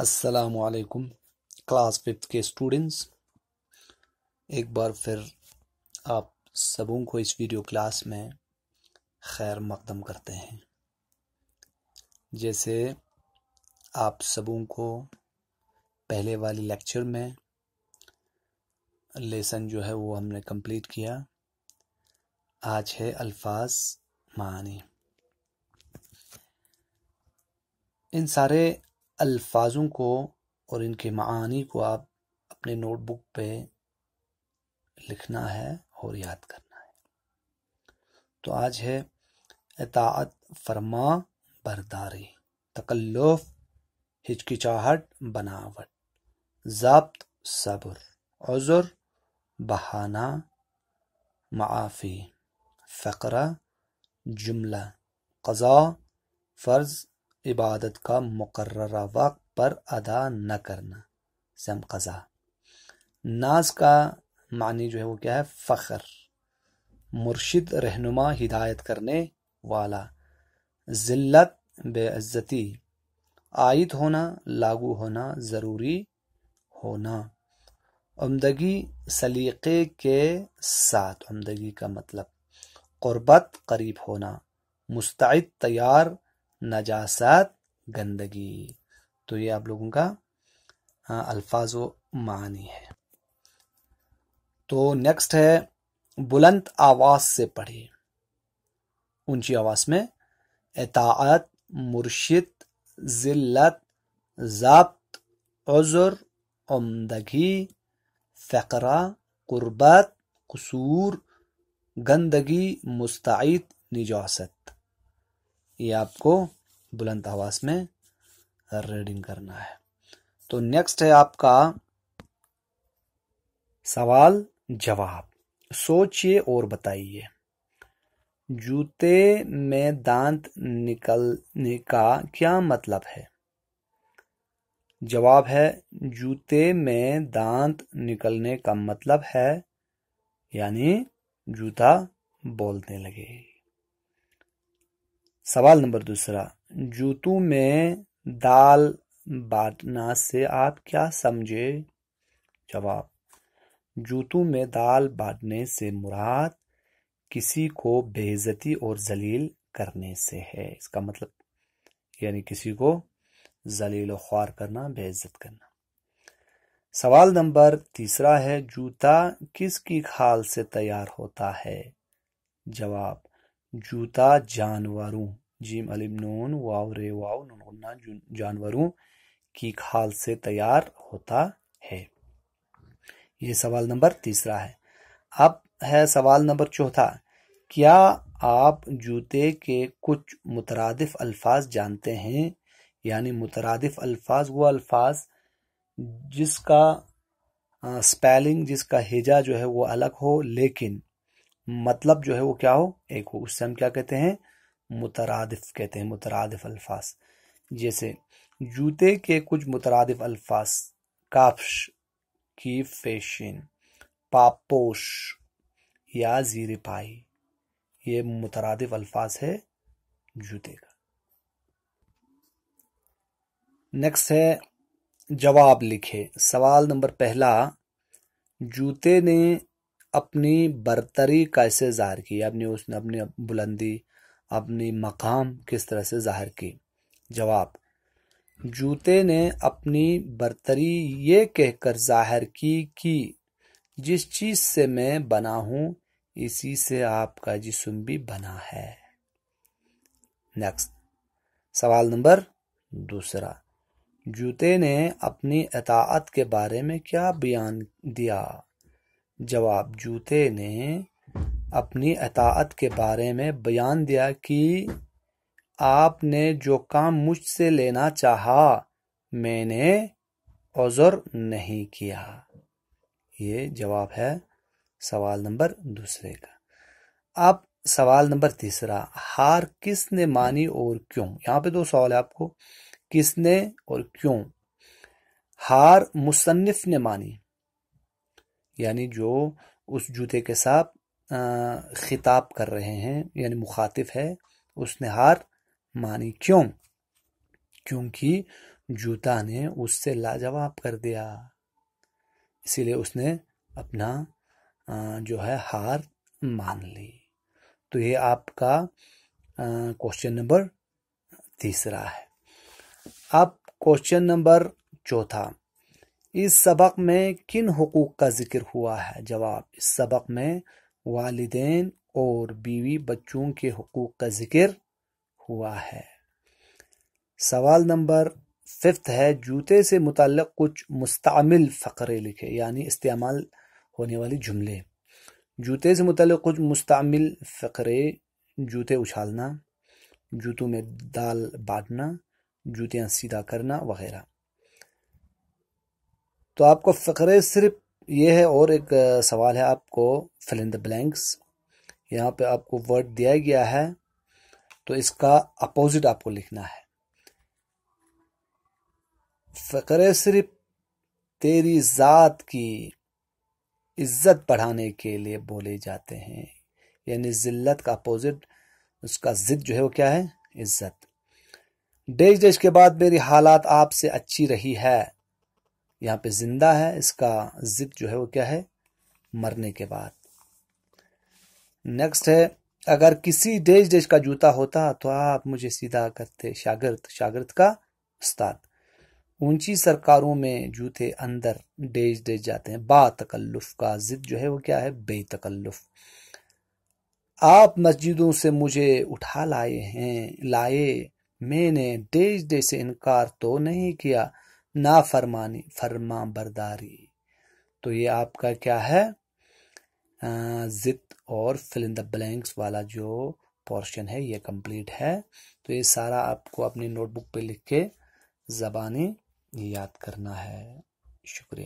असलकुम class fifth के students एक बार फिर आप सबों को इस वीडियो क्लास में खैर मकदम करते हैं जैसे आप सबों को पहले वाले लेक्चर में लेसन जो है वो हमने कंप्लीट किया आज है अल्फाज मानी इन सारे अल्फाजों को और इनके मानी को आप अपने नोटबुक पे लिखना है और याद करना है तो आज है एतात फरमा बरदारी तकल्लुफ हिचकिचाहट बनावट जब्त सब्र उज़ुर बहाना माफ़ी फ़करा जुमला कज़ा फ़र्ज़ इबादत का मुकर वक्त पर अदा न करना सम कज़ा नाज का मानी जो है वो क्या है फ़ख्र मुर्शिद रहनुमा हिदायत करने वाला ज़िल्लत बेइज्जती आयत होना लागू होना ज़रूरी होना उमदगी सलीक़े के साथ उमदगी का मतलब क़ुरबत करीब होना मुस्तैद तैयार नजासत गंदगी तो ये आप लोगों का अल्फाज मानी है तो नेक्स्ट है बुलंद आवाज से पढ़े ऊंची आवाज में एतात मुर्शिद जिल्लत जब्त उज़र उमदगी फकरा कुर्बत कसूर गंदगी मुस्ताद निजासत ये आपको बुलंद आवास में रीडिंग करना है तो नेक्स्ट है आपका सवाल जवाब सोचिए और बताइए जूते में दांत निकलने का क्या मतलब है जवाब है जूते में दांत निकलने का मतलब है यानी जूता बोलने लगे सवाल नंबर दूसरा जूतों में दाल बांटना से आप क्या समझे जवाब जूतों में दाल बांटने से मुराद किसी को बेजती और जलील करने से है इसका मतलब यानी किसी को जलील ख्वार करना बेइज्जत करना सवाल नंबर तीसरा है जूता किसकी खाल से तैयार होता है जवाब जूता जानवरों जीम अलिम नून वाव रे वाव नून जानवरों की खाल से तैयार होता है ये सवाल नंबर तीसरा है अब है सवाल नंबर चौथा क्या आप जूते के कुछ मुतरदफ अल्फाज जानते हैं यानी मुतरदफ अल्फाज वो अल्फाज जिसका स्पेलिंग जिसका हिजा जो है वो अलग हो लेकिन मतलब जो है वो क्या हो एक हो उससे हम क्या कहते हैं मुतरदफ़ कहते हैं मुतरदफ़ अल्फाज जैसे जूते के कुछ मुतरदफ़ अल्फाज काफ्श की फैशन पापोश या जीर पाई ये मुतरदफ़ अल्फाज है जूते का नेक्स्ट है जवाब लिखे सवाल नंबर पहला जूते ने अपनी बरतरी कैसे ज़ाहिर की अपनी उसने अपनी बुलंदी अपनी मकाम किस तरह से जाहिर की जवाब जूते ने अपनी बर्तरी ये कहकर जाहिर की कि जिस चीज से मैं बना हूं इसी से आपका जिसम भी बना है नेक्स्ट सवाल नंबर दूसरा जूते ने अपनी अतात के बारे में क्या बयान दिया जवाब जूते ने अपनी अतात के बारे में बयान दिया कि आपने जो काम मुझसे लेना चाहा मैंने ओजर नहीं किया ये जवाब है सवाल नंबर दूसरे का अब सवाल नंबर तीसरा हार किसने मानी और क्यों यहाँ पे दो सवाल है आपको किसने और क्यों हार मुसन्फ ने मानी यानी जो उस जूते के साथ ख़िताब कर रहे हैं यानी मुखातिब है उसने हार मानी क्यों क्योंकि जूता ने उससे लाजवाब कर दिया इसीलिए उसने अपना जो है हार मान ली तो ये आपका क्वेश्चन नंबर तीसरा है अब क्वेश्चन नंबर चौथा इस सबक में किन हकूक़ का जिक्र हुआ है जवाब इस सबक में वालदेन और बीवी बच्चों के हकूक़ का जिक्र हुआ है सवाल नंबर फिफ्थ है जूते से मुतल कुछ मुस्तमिल फ़करे लिखे यानी इस्तेमाल होने वाले जुमले जूते से मुतल कुछ मुस्तमिल फ़करे जूते उछालना जूतों में दाल बांटना जूतियाँ सीधा करना वगैरह तो आपको फ़करे सिर्फ ये है और एक सवाल है आपको फिल इन द ब्लैंक्स यहाँ पे आपको वर्ड दिया गया है तो इसका अपोजिट आपको लिखना है फकर सिर्फ तेरी ज़ात की इज्जत बढ़ाने के लिए बोले जाते हैं यानी ज़िल्लत का अपोजिट उसका ज़िद जो है वो क्या है इज्जत डेज डेज के बाद मेरी हालात आपसे अच्छी रही है यहाँ पे जिंदा है इसका जिद जो है वो क्या है मरने के बाद नेक्स्ट है अगर किसी डेज डेज का जूता होता तो आप मुझे सीधा करते शागिर्द शागिर्द का उस्ताद ऊंची सरकारों में जूते अंदर डेज डेज जाते हैं बा तकल्लुफ का जिद जो है वो क्या है बेतकल्लुफ आप मस्जिदों से मुझे उठा लाए हैं लाए मैंने डेज डे से इनकार तो नहीं किया नाफरमानी फरमा बरदारी तो ये आपका क्या है ज़िद और फिल इन द ब्लैंक्स वाला जो पोर्शन है ये कंप्लीट है तो ये सारा आपको अपनी नोटबुक पे लिख के ज़बानी याद करना है शुक्रिया